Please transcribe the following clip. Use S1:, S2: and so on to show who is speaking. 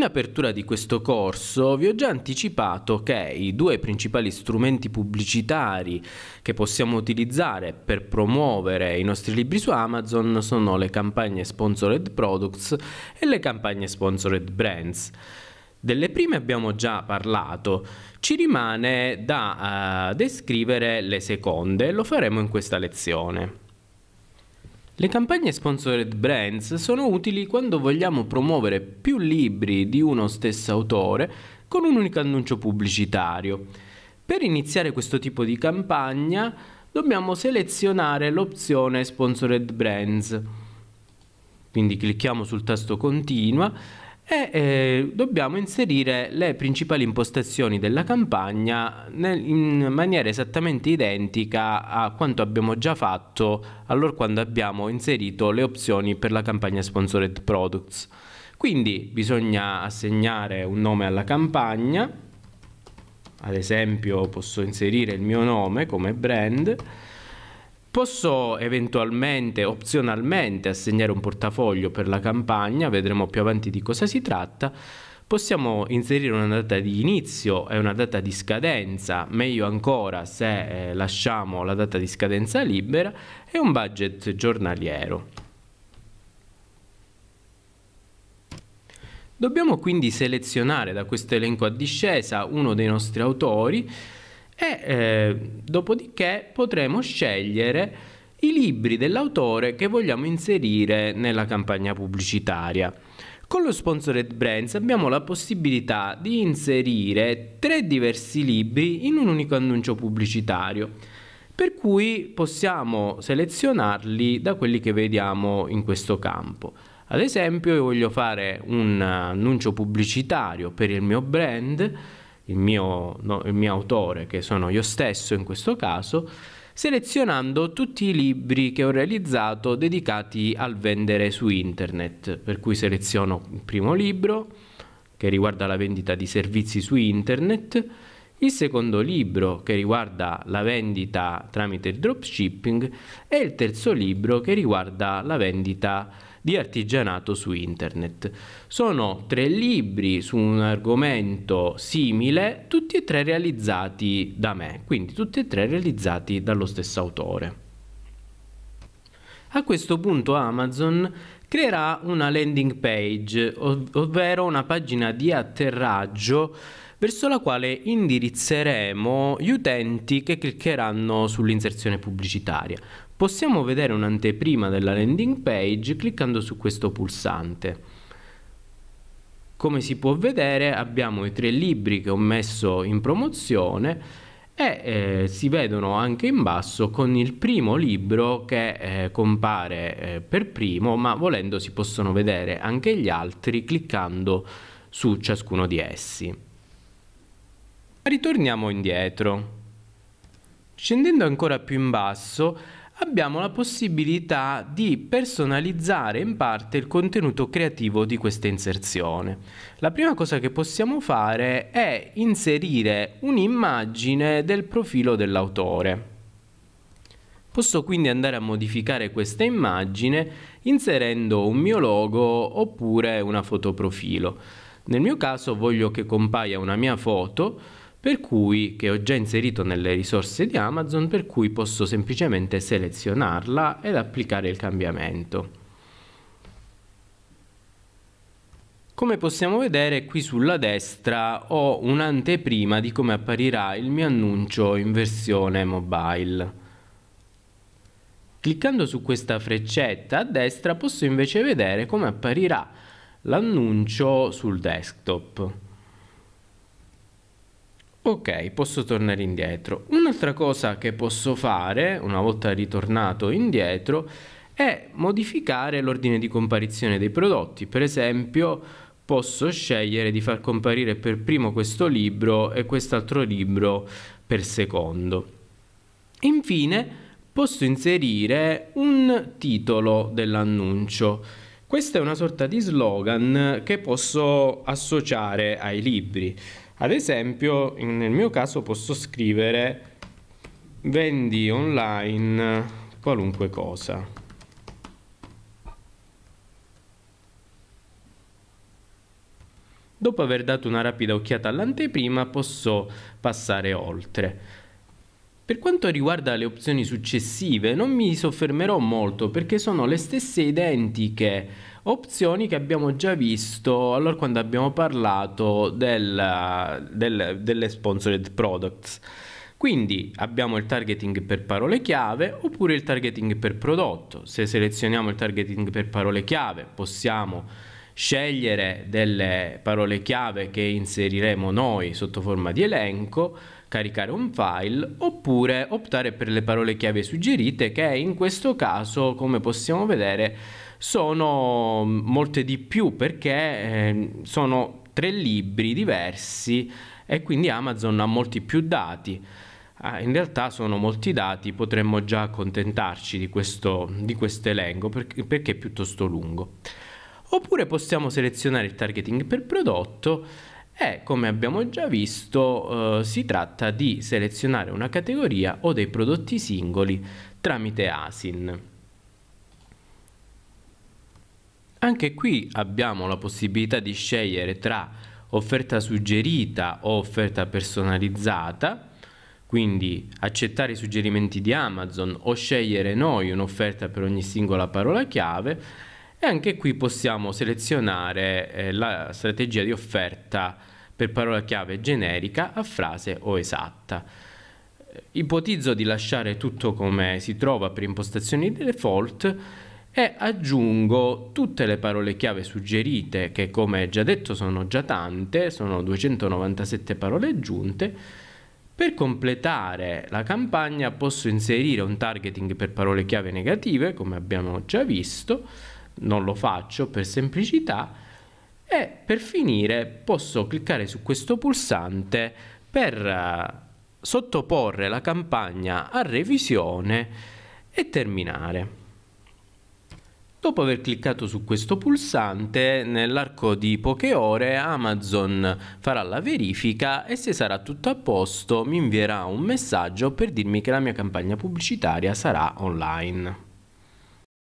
S1: In apertura di questo corso vi ho già anticipato che i due principali strumenti pubblicitari che possiamo utilizzare per promuovere i nostri libri su Amazon sono le campagne sponsored products e le campagne sponsored brands. Delle prime abbiamo già parlato, ci rimane da uh, descrivere le seconde, lo faremo in questa lezione. Le campagne sponsored brands sono utili quando vogliamo promuovere più libri di uno stesso autore con un unico annuncio pubblicitario. Per iniziare questo tipo di campagna dobbiamo selezionare l'opzione sponsored brands. Quindi clicchiamo sul tasto continua e eh, dobbiamo inserire le principali impostazioni della campagna nel, in maniera esattamente identica a quanto abbiamo già fatto allora quando abbiamo inserito le opzioni per la campagna sponsored products. Quindi bisogna assegnare un nome alla campagna, ad esempio posso inserire il mio nome come brand Posso eventualmente, opzionalmente, assegnare un portafoglio per la campagna, vedremo più avanti di cosa si tratta. Possiamo inserire una data di inizio e una data di scadenza, meglio ancora se eh, lasciamo la data di scadenza libera, e un budget giornaliero. Dobbiamo quindi selezionare da questo elenco a discesa uno dei nostri autori e eh, dopodiché potremo scegliere i libri dell'autore che vogliamo inserire nella campagna pubblicitaria. Con lo Sponsored Brands abbiamo la possibilità di inserire tre diversi libri in un unico annuncio pubblicitario, per cui possiamo selezionarli da quelli che vediamo in questo campo. Ad esempio, io voglio fare un annuncio pubblicitario per il mio brand il mio, no, il mio autore, che sono io stesso in questo caso, selezionando tutti i libri che ho realizzato dedicati al vendere su internet, per cui seleziono il primo libro che riguarda la vendita di servizi su internet, il secondo libro che riguarda la vendita tramite il dropshipping e il terzo libro che riguarda la vendita di artigianato su internet. Sono tre libri su un argomento simile, tutti e tre realizzati da me, quindi tutti e tre realizzati dallo stesso autore. A questo punto Amazon creerà una landing page, ov- ovvero una pagina di atterraggio verso la quale indirizzeremo gli utenti che cliccheranno sull'inserzione pubblicitaria possiamo vedere un'anteprima della landing page cliccando su questo pulsante. Come si può vedere abbiamo i tre libri che ho messo in promozione e eh, si vedono anche in basso con il primo libro che eh, compare eh, per primo ma volendo si possono vedere anche gli altri cliccando su ciascuno di essi. Ritorniamo indietro. Scendendo ancora più in basso abbiamo la possibilità di personalizzare in parte il contenuto creativo di questa inserzione. La prima cosa che possiamo fare è inserire un'immagine del profilo dell'autore. Posso quindi andare a modificare questa immagine inserendo un mio logo oppure una fotoprofilo. Nel mio caso voglio che compaia una mia foto per cui che ho già inserito nelle risorse di Amazon per cui posso semplicemente selezionarla ed applicare il cambiamento. Come possiamo vedere qui sulla destra ho un'anteprima di come apparirà il mio annuncio in versione mobile. Cliccando su questa freccetta a destra posso invece vedere come apparirà l'annuncio sul desktop. Ok, posso tornare indietro. Un'altra cosa che posso fare, una volta ritornato indietro, è modificare l'ordine di comparizione dei prodotti. Per esempio, posso scegliere di far comparire per primo questo libro e quest'altro libro per secondo. Infine, posso inserire un titolo dell'annuncio. Questa è una sorta di slogan che posso associare ai libri. Ad esempio, nel mio caso posso scrivere vendi online qualunque cosa. Dopo aver dato una rapida occhiata all'anteprima posso passare oltre. Per quanto riguarda le opzioni successive non mi soffermerò molto perché sono le stesse identiche opzioni che abbiamo già visto allora quando abbiamo parlato del, del, delle sponsored products. Quindi abbiamo il targeting per parole chiave oppure il targeting per prodotto. Se selezioniamo il targeting per parole chiave possiamo scegliere delle parole chiave che inseriremo noi sotto forma di elenco, caricare un file oppure optare per le parole chiave suggerite che in questo caso come possiamo vedere sono molte di più perché eh, sono tre libri diversi e quindi Amazon ha molti più dati. Ah, in realtà sono molti dati, potremmo già accontentarci di questo, di elenco perché, perché è piuttosto lungo. Oppure possiamo selezionare il targeting per prodotto e come abbiamo già visto eh, si tratta di selezionare una categoria o dei prodotti singoli tramite ASIN. Anche qui abbiamo la possibilità di scegliere tra offerta suggerita o offerta personalizzata, quindi accettare i suggerimenti di Amazon o scegliere noi un'offerta per ogni singola parola chiave e anche qui possiamo selezionare eh, la strategia di offerta per parola chiave generica a frase o esatta. Ipotizzo di lasciare tutto come si trova per impostazioni default e aggiungo tutte le parole chiave suggerite che come già detto sono già tante, sono 297 parole aggiunte. Per completare la campagna posso inserire un targeting per parole chiave negative come abbiamo già visto, non lo faccio per semplicità e per finire posso cliccare su questo pulsante per eh, sottoporre la campagna a revisione e terminare. Dopo aver cliccato su questo pulsante, nell'arco di poche ore Amazon farà la verifica e se sarà tutto a posto mi invierà un messaggio per dirmi che la mia campagna pubblicitaria sarà online.